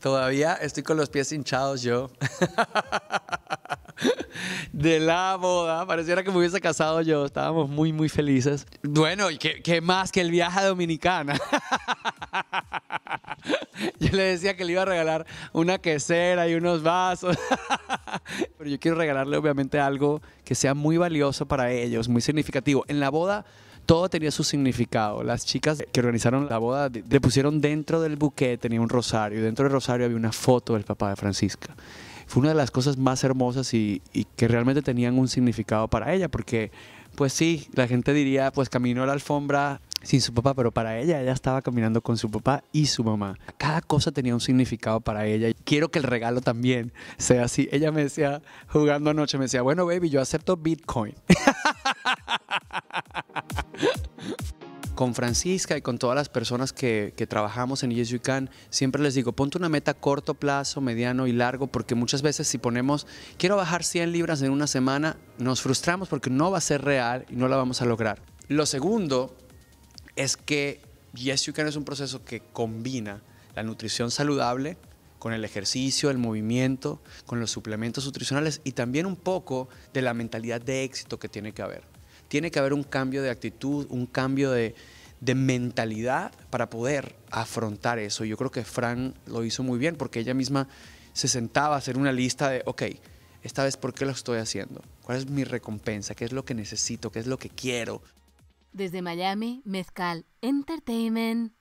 Todavía estoy con los pies hinchados yo. de la boda. Pareciera que me hubiese casado yo. Estábamos muy, muy felices. Bueno, ¿y qué, más que el viaje a Dominicana? yo le decía que le iba a regalar una quesera y unos vasos. Pero yo quiero regalarle obviamente algo que sea muy valioso para ellos, muy significativo. En la boda todo tenía su significado. Las chicas que organizaron la boda le pusieron dentro del buque, tenía un rosario, y dentro del rosario había una foto del papá de Francisca. Fue una de las cosas más hermosas y, que realmente tenían un significado para ella, porque pues sí, la gente diría, pues caminó a la alfombra sin su papá, pero para ella ella estaba caminando con su papá y su mamá. Cada cosa tenía un significado para ella. Quiero que el regalo también sea así. Ella me decía, jugando anoche, me decía, bueno, baby, yo acepto Bitcoin. con Francisca y con todas las personas que, trabajamos en Yes You siempre les digo, ponte una meta corto plazo, mediano y largo, porque muchas veces si ponemos, quiero bajar 100 libras en una semana, nos frustramos porque no va a ser real y no la vamos a lograr. Lo segundo es que Yes You es un proceso que combina la nutrición saludable con el ejercicio, el movimiento, con los suplementos nutricionales y también un poco de la mentalidad de éxito que tiene que haber tiene que haber un cambio de actitud, un cambio de, mentalidad para poder afrontar eso. Yo creo que Fran lo hizo muy bien porque ella misma se sentaba a hacer una lista de, ok, esta vez por qué lo estoy haciendo, cuál es mi recompensa, qué es lo que necesito, qué es lo que quiero. Desde Miami, Mezcal Entertainment.